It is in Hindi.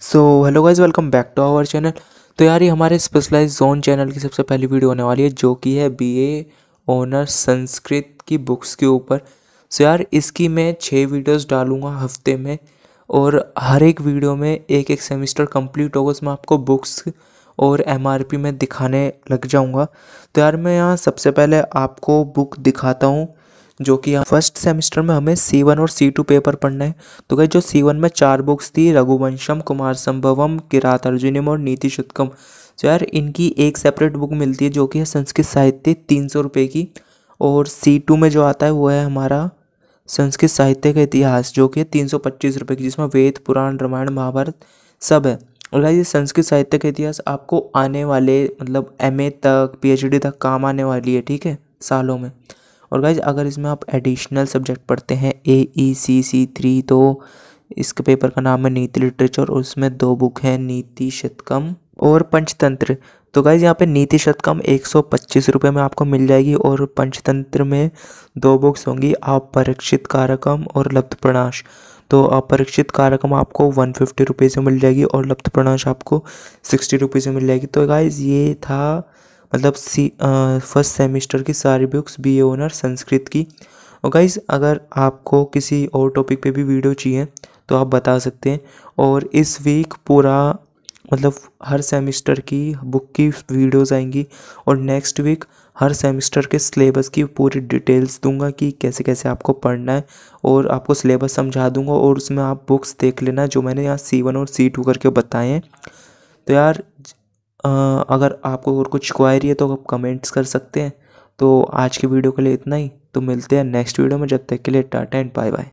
so hello guys welcome back to our channel तो यार ये हमारे स्पेशलाइज जोन चैनल की सबसे पहली वीडियो होने वाली है जो कि है बीए एनर संस्कृत की बुक्स के ऊपर सो so यार इसकी मैं छः वीडियोस डालूंगा हफ्ते में और हर एक वीडियो में एक एक सेमेस्टर कंप्लीट होगा उसमें आपको बुक्स और एम में दिखाने लग जाऊँगा तो यार मैं यहाँ सबसे पहले आपको बुक दिखाता हूँ जो कि हम फर्स्ट सेमेस्टर में हमें सी वन और सी टू पेपर पढ़ना है तो गई जो सी वन में चार बुक्स थी रघुवंशम कुमार संभवम किरात अर्जुनम और नीति शुतकम तो यार इनकी एक सेपरेट बुक मिलती है जो कि है संस्कृत साहित्य तीन सौ रुपये की और सी टू में जो आता है वो है हमारा संस्कृत साहित्य का इतिहास जो कि है तीन सौ पच्चीस रुपये की जिसमें वेद पुराण रामायण महाभारत सब है और ये संस्कृत साहित्य का इतिहास आपको आने वाले मतलब एम तक डी तक काम आने वाली है ठीक है सालों में और गाइज अगर इसमें आप एडिशनल सब्जेक्ट पढ़ते हैं ए ई सी सी थ्री तो इसके पेपर का नाम है नीति लिटरेचर और उसमें दो बुक हैं नीति शतकम और पंचतंत्र तो गाइज यहाँ पे नीति शतकम एक सौ पच्चीस रुपये में आपको मिल जाएगी और पंचतंत्र में दो बुक्स होंगी अपरीक्षित कारकम और लब्ध प्रणाश तो अपरीक्षित कारकम आपको वन फिफ्टी रुपीज़ में मिल जाएगी और लब्ध प्रणाश आपको सिक्सटी रुपीज़ में मिल जाएगी तो गाइज ये था मतलब सी फर्स्ट सेमेस्टर की सारी books B A honour Sanskrit की और गाइज़ अगर आपको किसी और टॉपिक पे भी वीडियो चाहिए तो आप बता सकते हैं और इस वीक पूरा मतलब हर सेमेस्टर की बुक की वीडियोस आएंगी और नेक्स्ट वीक हर सेमेस्टर के सिलेबस की पूरी डिटेल्स दूंगा कि कैसे कैसे आपको पढ़ना है और आपको सिलेबस समझा दूंगा और उसमें आप बुक्स देख लेना जो मैंने यहाँ सी वन और सी टू करके बताए हैं तो यार अगर आपको और कुछ क्वायरी है तो आप कमेंट्स कर सकते हैं तो आज के वीडियो के लिए इतना ही तो मिलते हैं नेक्स्ट वीडियो में जब तक के लिए टाटा एंड बाय बाय